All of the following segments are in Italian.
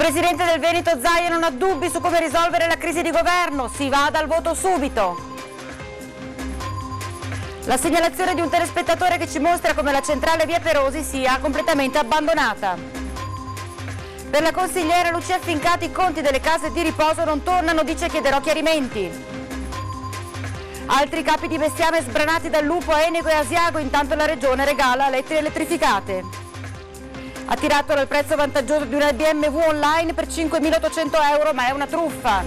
presidente del Veneto Zaia non ha dubbi su come risolvere la crisi di governo, si vada al voto subito. La segnalazione di un telespettatore che ci mostra come la centrale via Perosi sia completamente abbandonata. Per la consigliera Lucia Fincati i conti delle case di riposo non tornano, dice chiederò chiarimenti. Altri capi di bestiame sbranati dal lupo a Enego e Asiago, intanto la regione regala lettere elettrificate attirato dal prezzo vantaggioso di una BMW online per 5.800 euro, ma è una truffa.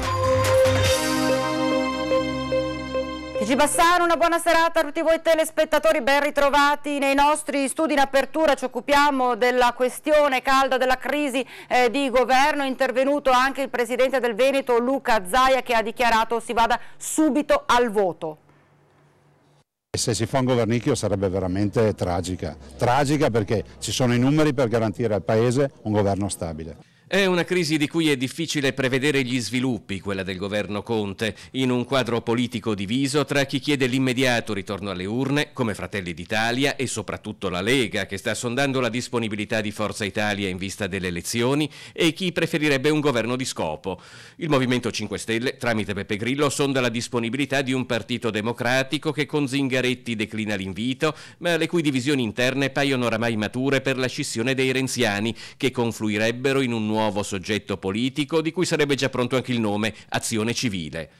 TG Bassano, una buona serata a tutti voi telespettatori, ben ritrovati nei nostri studi in apertura, ci occupiamo della questione calda della crisi eh, di governo, è intervenuto anche il presidente del Veneto Luca Zaia che ha dichiarato si vada subito al voto. Se si fa un governicchio sarebbe veramente tragica, tragica perché ci sono i numeri per garantire al Paese un governo stabile. È una crisi di cui è difficile prevedere gli sviluppi, quella del governo Conte, in un quadro politico diviso tra chi chiede l'immediato ritorno alle urne, come Fratelli d'Italia, e soprattutto la Lega, che sta sondando la disponibilità di Forza Italia in vista delle elezioni, e chi preferirebbe un governo di scopo. Il Movimento 5 Stelle, tramite Beppe Grillo, sonda la disponibilità di un partito democratico che con Zingaretti declina l'invito, ma le cui divisioni interne paiono oramai mature per la scissione dei renziani, che confluirebbero in un nuovo nuovo soggetto politico di cui sarebbe già pronto anche il nome, Azione Civile.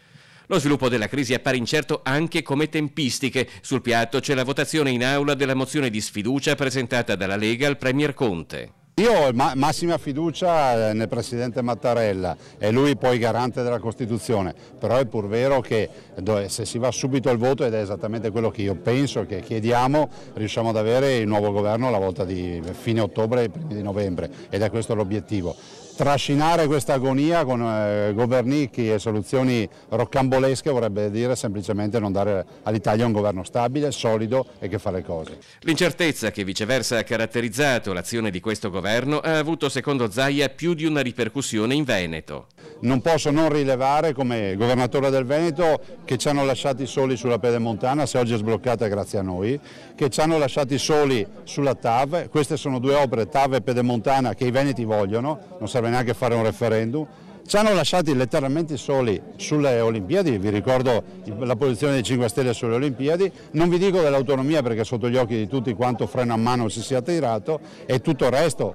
Lo sviluppo della crisi appare incerto anche come tempistiche. Sul piatto c'è la votazione in aula della mozione di sfiducia presentata dalla Lega al Premier Conte. Io ho ma massima fiducia eh, nel Presidente Mattarella, è lui poi garante della Costituzione, però è pur vero che eh, se si va subito al voto, ed è esattamente quello che io penso, che chiediamo, riusciamo ad avere il nuovo governo alla volta di fine ottobre e primi di novembre, ed è questo l'obiettivo trascinare questa agonia con eh, governicchi e soluzioni roccambolesche vorrebbe dire semplicemente non dare all'Italia un governo stabile, solido e che fa le cose. L'incertezza che viceversa ha caratterizzato l'azione di questo governo ha avuto secondo Zaia più di una ripercussione in Veneto. Non posso non rilevare come governatore del Veneto che ci hanno lasciati soli sulla pedemontana, se oggi è sbloccata grazie a noi, che ci hanno lasciati soli sulla TAV, queste sono due opere TAV e pedemontana che i veneti vogliono, non serve serve neanche fare un referendum, ci hanno lasciati letteralmente soli sulle Olimpiadi, vi ricordo la posizione dei 5 Stelle sulle Olimpiadi, non vi dico dell'autonomia perché sotto gli occhi di tutti quanto freno a mano si sia tirato e tutto il resto.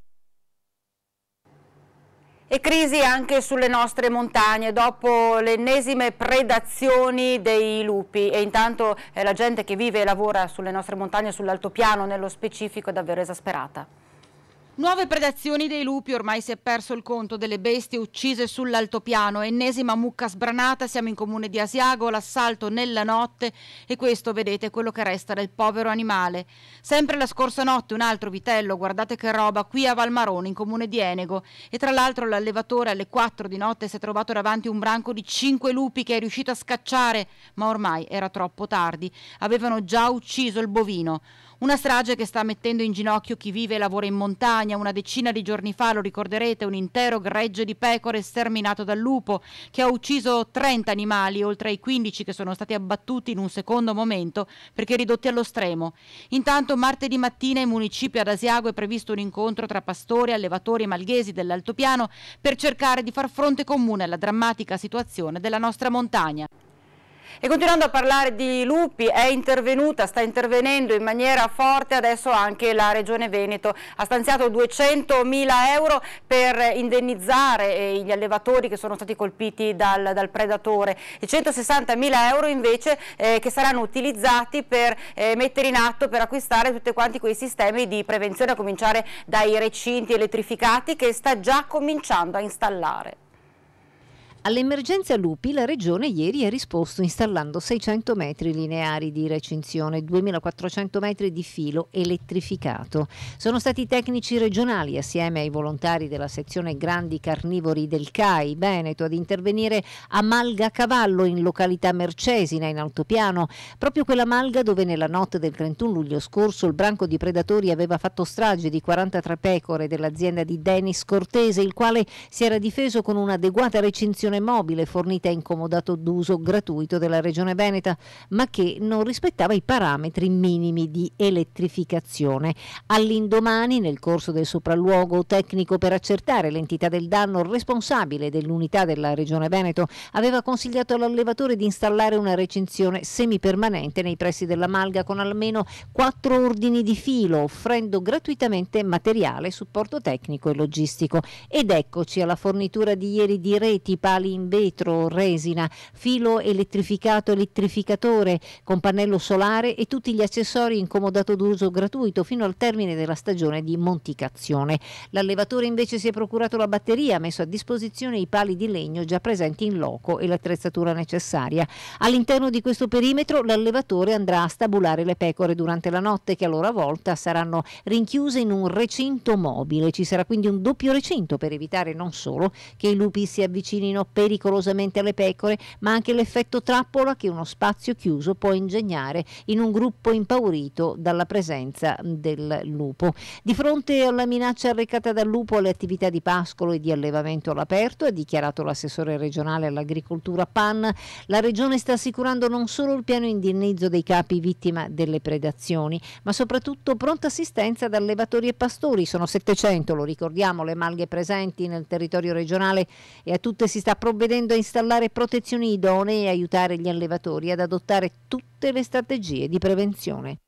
E crisi anche sulle nostre montagne dopo le ennesime predazioni dei lupi e intanto eh, la gente che vive e lavora sulle nostre montagne, sull'altopiano nello specifico è davvero esasperata. Nuove predazioni dei lupi, ormai si è perso il conto delle bestie uccise sull'altopiano, ennesima mucca sbranata, siamo in comune di Asiago, l'assalto nella notte e questo vedete quello che resta del povero animale. Sempre la scorsa notte un altro vitello, guardate che roba, qui a Valmarone in comune di Enego e tra l'altro l'allevatore alle 4 di notte si è trovato davanti un branco di 5 lupi che è riuscito a scacciare, ma ormai era troppo tardi, avevano già ucciso il bovino. Una strage che sta mettendo in ginocchio chi vive e lavora in montagna Catania una decina di giorni fa, lo ricorderete, un intero gregge di pecore sterminato dal lupo che ha ucciso 30 animali, oltre ai 15 che sono stati abbattuti in un secondo momento perché ridotti allo stremo. Intanto martedì mattina in municipio ad Asiago è previsto un incontro tra pastori, allevatori e malghesi dell'altopiano per cercare di far fronte comune alla drammatica situazione della nostra montagna. E continuando a parlare di lupi, è intervenuta, sta intervenendo in maniera forte adesso anche la Regione Veneto. Ha stanziato 200 mila euro per indennizzare eh, gli allevatori che sono stati colpiti dal, dal predatore e 160 mila euro invece eh, che saranno utilizzati per eh, mettere in atto, per acquistare tutti quanti quei sistemi di prevenzione, a cominciare dai recinti elettrificati che sta già cominciando a installare. All'emergenza lupi la Regione ieri ha risposto installando 600 metri lineari di recinzione, 2400 metri di filo elettrificato. Sono stati i tecnici regionali assieme ai volontari della sezione Grandi Carnivori del CAI Veneto ad intervenire a Malga Cavallo in località Mercesina in altopiano, proprio quella malga dove nella notte del 31 luglio scorso il branco di predatori aveva fatto strage di 43 pecore dell'azienda di Denis Cortese, il quale si era difeso con un'adeguata recinzione abitazione mobile fornita in comodato d'uso gratuito della Regione Veneta, ma che non rispettava i parametri minimi di elettrificazione. All'indomani, nel corso del sopralluogo tecnico per accertare l'entità del danno, il responsabile dell'unità della Regione Veneto aveva consigliato all'allevatore di installare una recinzione semipermanente nei pressi della Malga con almeno quattro ordini di filo, offrendo gratuitamente materiale, supporto tecnico e logistico. Ed eccoci alla fornitura di ieri di reti, pali materiali in vetro, resina, filo elettrificato elettrificatore con pannello solare e tutti gli accessori in comodato d'uso gratuito fino al termine della stagione di monticazione. L'allevatore invece si è procurato la batteria, ha messo a disposizione i pali di legno già presenti in loco e l'attrezzatura necessaria. All'interno di questo perimetro l'allevatore andrà a stabulare le pecore durante la notte che a loro volta saranno rinchiuse in un recinto mobile. Ci sarà quindi un doppio recinto per evitare non solo che i lupi si avvicinino pericolosamente alle pecore, ma anche l'effetto trappola che uno spazio chiuso può ingegnare in un gruppo impaurito dalla presenza del lupo. Di fronte alla minaccia arrecata dal lupo alle attività di pascolo e di allevamento all'aperto, ha dichiarato l'assessore regionale all'agricoltura PAN, la regione sta assicurando non solo il piano indennizzo dei capi vittima delle predazioni, ma soprattutto pronta assistenza da allevatori e pastori. Sono 700, lo ricordiamo, le malghe presenti nel territorio regionale e a tutte si sta provvedendo a installare protezioni idonee e aiutare gli allevatori ad adottare tutte le strategie di prevenzione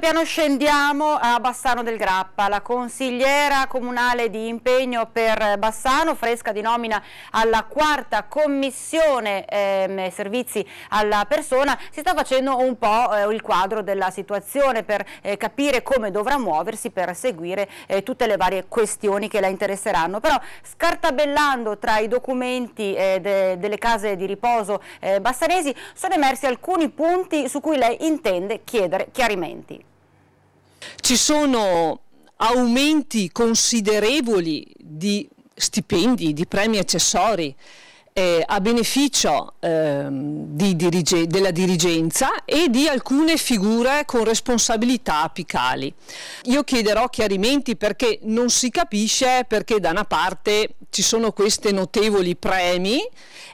piano scendiamo a Bassano del Grappa, la consigliera comunale di impegno per Bassano, fresca di nomina alla quarta commissione ehm, servizi alla persona, si sta facendo un po' eh, il quadro della situazione per eh, capire come dovrà muoversi per seguire eh, tutte le varie questioni che la interesseranno, però scartabellando tra i documenti eh, de delle case di riposo eh, bassanesi sono emersi alcuni punti su cui lei intende chiedere chiarimenti studenti. Ci sono aumenti considerevoli di stipendi, di premi accessori, eh, a beneficio ehm, di dirige della dirigenza e di alcune figure con responsabilità apicali. Io chiederò chiarimenti perché non si capisce perché da una parte ci sono questi notevoli premi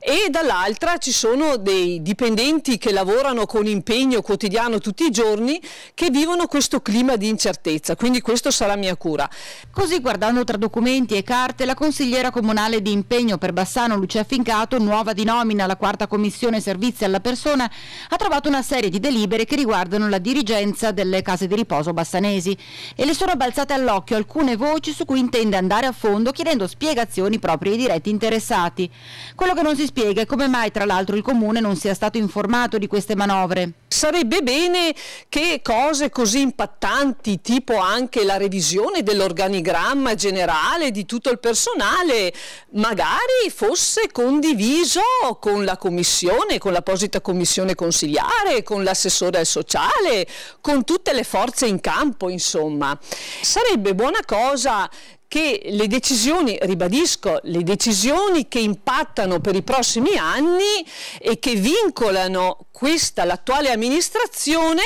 e dall'altra ci sono dei dipendenti che lavorano con impegno quotidiano tutti i giorni che vivono questo clima di incertezza, quindi questa sarà mia cura. Così guardando tra documenti e carte, la consigliera comunale di impegno per Bassano Lucia Finca sindacato, nuova di nomina alla quarta commissione servizi alla persona, ha trovato una serie di delibere che riguardano la dirigenza delle case di riposo bassanesi e le sono balzate all'occhio alcune voci su cui intende andare a fondo chiedendo spiegazioni proprio ai diretti interessati. Quello che non si spiega è come mai tra l'altro il comune non sia stato informato di queste manovre. Sarebbe bene che cose così impattanti tipo anche la revisione dell'organigramma generale di tutto il personale magari fosse condiviso condiviso con la commissione, con l'apposita commissione consigliare, con l'assessore sociale, con tutte le forze in campo, insomma. Sarebbe buona cosa che le decisioni, ribadisco, le decisioni che impattano per i prossimi anni e che vincolano questa, l'attuale amministrazione,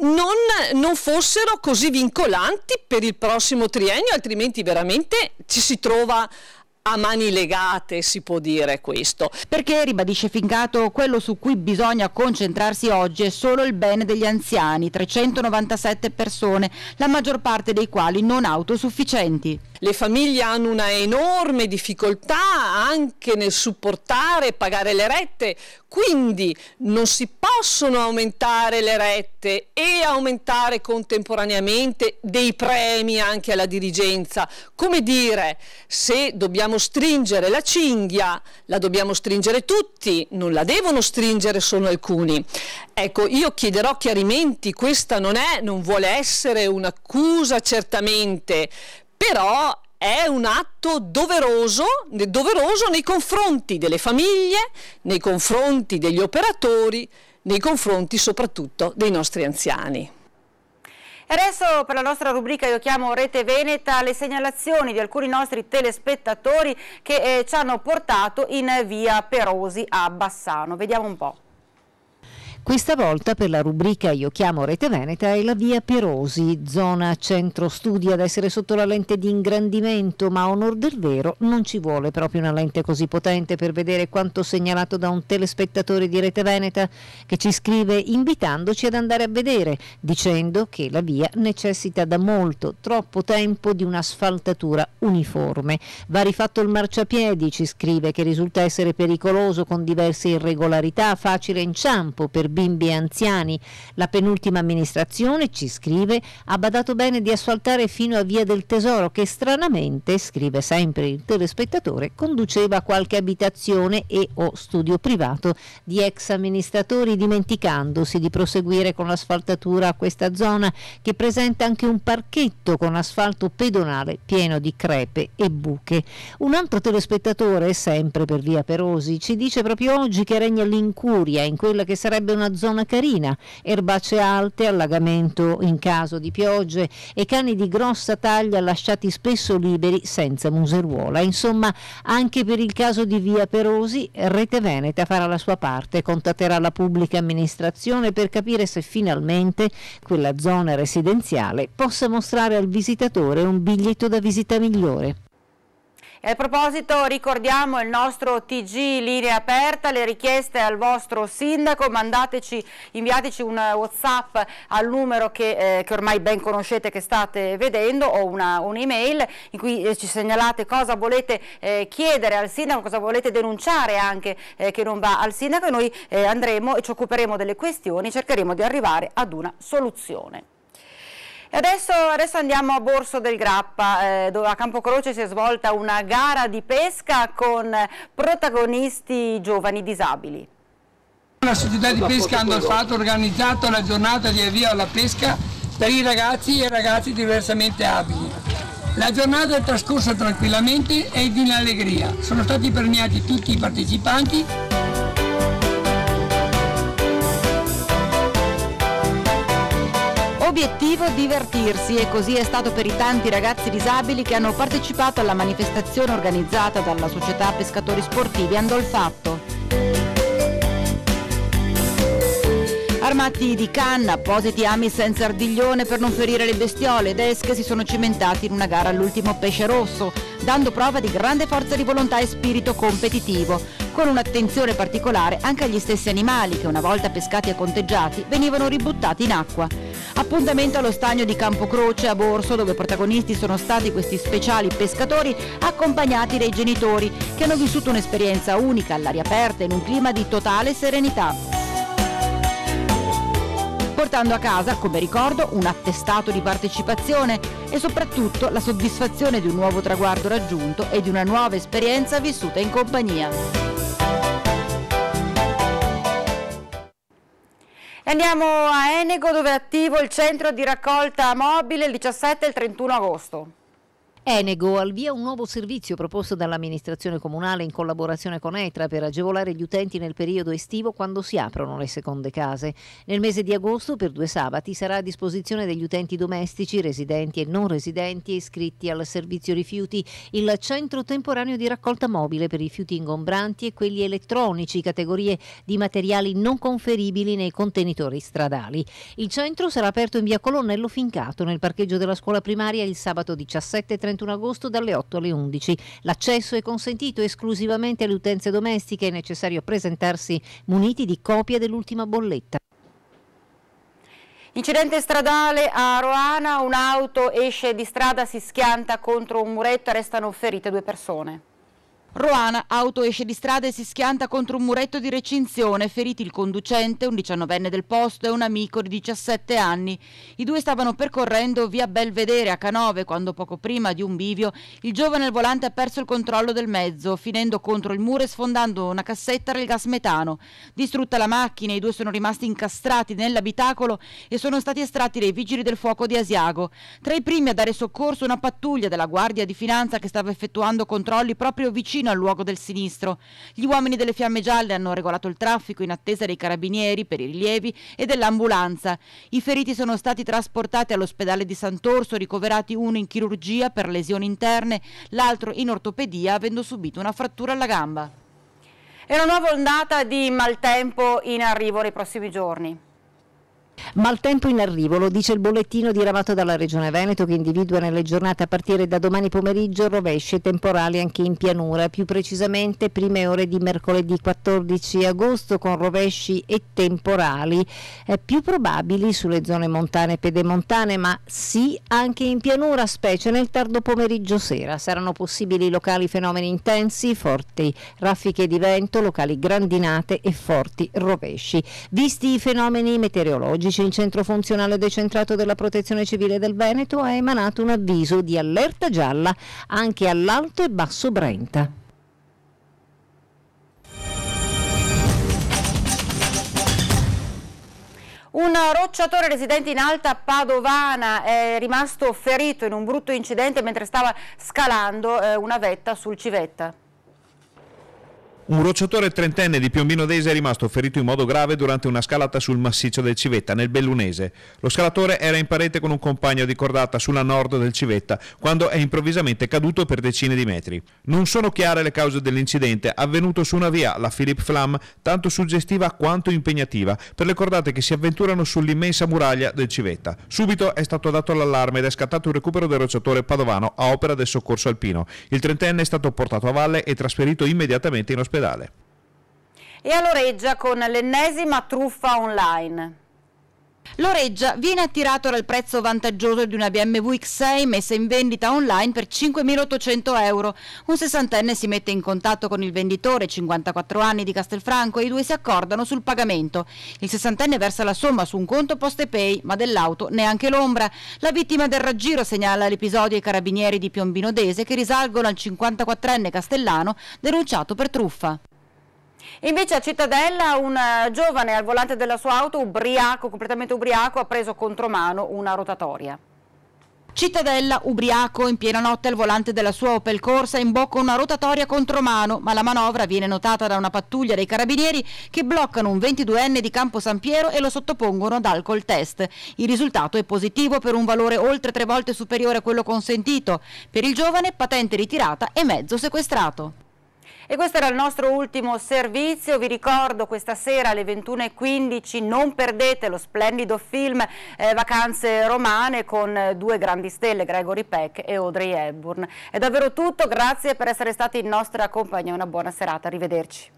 non, non, fossero così vincolanti per il prossimo triennio, altrimenti veramente ci si trova a mani legate si può dire questo. Perché, ribadisce Fincato, quello su cui bisogna concentrarsi oggi è solo il bene degli anziani, 397 persone, la maggior parte dei quali non autosufficienti. Le famiglie hanno una enorme difficoltà anche nel supportare e pagare le rette, quindi non si possono aumentare le rette e aumentare contemporaneamente dei premi anche alla dirigenza. Come dire, se dobbiamo stringere la cinghia, la dobbiamo stringere tutti, non la devono stringere solo alcuni. Ecco, io chiederò chiarimenti, questa non è, non vuole essere un'accusa certamente, però è un atto doveroso, doveroso nei confronti delle famiglie, nei confronti degli operatori, nei confronti soprattutto dei nostri anziani. E adesso per la nostra rubrica io chiamo Rete Veneta le segnalazioni di alcuni nostri telespettatori che eh, ci hanno portato in via Perosi a Bassano. Vediamo un po'. Questa volta per la rubrica Io chiamo Rete Veneta è la via Perosi, zona centro studi ad essere sotto la lente di ingrandimento, ma a onor del vero non ci vuole proprio una lente così potente per vedere quanto segnalato da un telespettatore di Rete Veneta che ci scrive invitandoci ad andare a vedere, dicendo che la via necessita da molto, troppo tempo di un'asfaltatura uniforme. Va rifatto il marciapiedi, ci scrive, che risulta essere pericoloso con diverse irregolarità, facile inciampo per bimbi e anziani. La penultima amministrazione, ci scrive, ha badato bene di asfaltare fino a Via del Tesoro che stranamente, scrive sempre il telespettatore, conduceva qualche abitazione e o studio privato di ex amministratori dimenticandosi di proseguire con l'asfaltatura a questa zona che presenta anche un parchetto con asfalto pedonale pieno di crepe e buche. Un altro telespettatore, sempre per via Perosi, ci dice proprio oggi che regna l'incuria in quella che sarebbe una zona carina, erbacee alte, allagamento in caso di piogge e cani di grossa taglia lasciati spesso liberi senza museruola. Insomma, anche per il caso di Via Perosi, Rete Veneta farà la sua parte, contatterà la pubblica amministrazione per capire se finalmente quella zona residenziale possa mostrare al visitatore un biglietto da visita migliore. E a proposito ricordiamo il nostro TG linea aperta, le richieste al vostro sindaco, mandateci, inviateci un Whatsapp al numero che, eh, che ormai ben conoscete che state vedendo o un'email un in cui eh, ci segnalate cosa volete eh, chiedere al sindaco, cosa volete denunciare anche eh, che non va al sindaco e noi eh, andremo e ci occuperemo delle questioni, e cercheremo di arrivare ad una soluzione. E adesso, adesso, andiamo a Borso del Grappa, eh, dove a Campocroce si è svolta una gara di pesca con protagonisti giovani disabili. La società di pesca Andolfato ha organizzato la giornata di avvio alla pesca per i ragazzi e ragazzi diversamente abili. La giornata è trascorsa tranquillamente ed in allegria. Sono stati premiati tutti i partecipanti. L'obiettivo divertirsi e così è stato per i tanti ragazzi disabili che hanno partecipato alla manifestazione organizzata dalla società pescatori sportivi Andolfatto. Armati di canna, appositi ami senza ardiglione per non ferire le bestiole, ed esche si sono cimentati in una gara all'ultimo pesce rosso, dando prova di grande forza di volontà e spirito competitivo, con un'attenzione particolare anche agli stessi animali che una volta pescati e conteggiati venivano ributtati in acqua. Appuntamento allo stagno di Campocroce a Borso dove protagonisti sono stati questi speciali pescatori accompagnati dai genitori che hanno vissuto un'esperienza unica all'aria aperta in un clima di totale serenità portando a casa, come ricordo, un attestato di partecipazione e soprattutto la soddisfazione di un nuovo traguardo raggiunto e di una nuova esperienza vissuta in compagnia. Andiamo a Enego dove è attivo il centro di raccolta mobile il 17 e il 31 agosto. Enego avvia un nuovo servizio proposto dall'amministrazione comunale in collaborazione con Etra per agevolare gli utenti nel periodo estivo quando si aprono le seconde case. Nel mese di agosto per due sabati sarà a disposizione degli utenti domestici, residenti e non residenti iscritti al servizio rifiuti il centro temporaneo di raccolta mobile per i rifiuti ingombranti e quelli elettronici, categorie di materiali non conferibili nei contenitori stradali. Il centro sarà aperto in via Colonnello Fincato nel parcheggio della scuola primaria il sabato 17.30 31 agosto dalle 8 alle 11. L'accesso è consentito esclusivamente alle utenze domestiche, è necessario presentarsi muniti di copia dell'ultima bolletta. Incidente stradale a Roana, un'auto esce di strada, si schianta contro un muretto e restano ferite due persone. Roana, auto esce di strada e si schianta contro un muretto di recinzione, feriti il conducente, un diciannovenne del posto e un amico di 17 anni. I due stavano percorrendo via Belvedere a Canove quando poco prima di un bivio il giovane al volante ha perso il controllo del mezzo, finendo contro il muro e sfondando una cassetta del gas metano. Distrutta la macchina, i due sono rimasti incastrati nell'abitacolo e sono stati estratti dai vigili del fuoco di Asiago. Tra i primi a dare soccorso una pattuglia della Guardia di Finanza che stava effettuando controlli proprio vicino vicino al luogo del sinistro. Gli uomini delle fiamme gialle hanno regolato il traffico in attesa dei carabinieri per i rilievi e dell'ambulanza. I feriti sono stati trasportati all'ospedale di Sant'Orso, ricoverati uno in chirurgia per lesioni interne, l'altro in ortopedia avendo subito una frattura alla gamba. È una nuova ondata di maltempo in arrivo nei prossimi giorni. Maltempo in arrivo, lo dice il bollettino diramato dalla Regione Veneto che individua nelle giornate a partire da domani pomeriggio rovesce temporali anche in pianura, più precisamente prime ore di mercoledì 14 agosto con rovesci e temporali eh, più probabili sulle zone montane e pedemontane, ma sì anche in pianura, specie nel tardo pomeriggio sera. Saranno possibili locali fenomeni intensi, forti raffiche di vento, locali grandinate e forti rovesci. Visti i fenomeni meteorologici chirurgici, il centro funzionale decentrato della protezione civile del Veneto ha emanato un avviso di allerta gialla anche all'Alto e Basso Brenta. Un rocciatore residente in alta Padovana è rimasto ferito in un brutto incidente mentre stava scalando eh, una vetta sul Civetta. Un rocciatore trentenne di Piombino Dese è rimasto ferito in modo grave durante una scalata sul massiccio del Civetta, nel Bellunese. Lo scalatore era in parete con un compagno di cordata sulla nord del Civetta, quando è improvvisamente caduto per decine di metri. Non sono chiare le cause dell'incidente, avvenuto su una via, la Philip Flam, tanto suggestiva quanto impegnativa, per le cordate che si avventurano sull'immensa muraglia del Civetta. Subito è stato dato l'allarme ed è scattato il recupero del rocciatore padovano a opera del soccorso alpino. Il trentenne è stato portato a valle e trasferito immediatamente in ospedale ospedale. E a Loreggia con l'ennesima truffa online. L'Oreggia viene attirato dal prezzo vantaggioso di una BMW X6 messa in vendita online per 5.800 euro. Un sessantenne si mette in contatto con il venditore, 54 anni di Castelfranco, e i due si accordano sul pagamento. Il sessantenne versa la somma su un conto Poste Pay, ma dell'auto neanche l'ombra. La vittima del raggiro segnala l'episodio ai carabinieri di Piombino Dese che risalgono al 54enne castellano denunciato per truffa. Invece a Cittadella un eh, giovane al volante della sua auto, ubriaco, completamente ubriaco, ha preso contromano una rotatoria. Cittadella, ubriaco, in piena notte al volante della sua Opel Corsa, imbocca una rotatoria contromano, ma la manovra viene notata da una pattuglia dei carabinieri che bloccano un 22enne di Campo San Piero e lo sottopongono ad alcol test. Il risultato è positivo per un valore oltre tre volte superiore a quello consentito. Per il giovane patente ritirata e mezzo sequestrato. E questo era il nostro ultimo servizio, vi ricordo questa sera alle 21.15 non perdete lo splendido film eh, Vacanze Romane con eh, due grandi stelle, Gregory Peck e Audrey Hepburn. È davvero tutto, grazie per essere stati in nostra compagnia, una buona serata, arrivederci.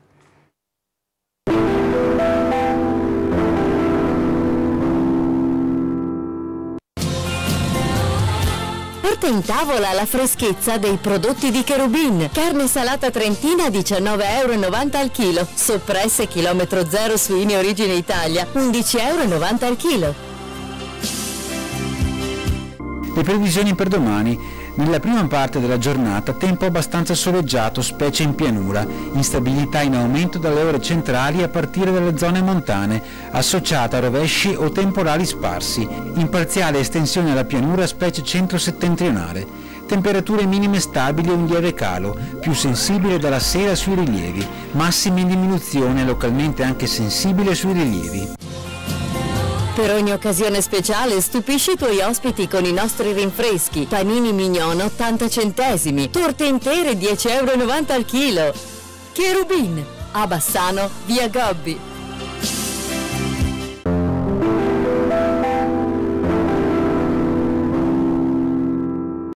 Porta in tavola la freschezza dei prodotti di Cherubin. Carne salata trentina 19,90€ al chilo. Soppresse chilometro zero suini origine Italia 11,90€ al chilo. Le previsioni per domani nella prima parte della giornata tempo abbastanza soleggiato, specie in pianura, instabilità in aumento dalle ore centrali a partire dalle zone montane, associata a rovesci o temporali sparsi, in parziale estensione alla pianura specie centro-settentrionale. Temperature minime stabili o un lieve calo, più sensibile dalla sera sui rilievi, massime in diminuzione localmente anche sensibile sui rilievi. Per ogni occasione speciale stupisci i tuoi ospiti con i nostri rinfreschi. Panini mignon 80 centesimi, torte intere 10,90 euro al chilo. Cherubin, a Bassano, via Gobbi.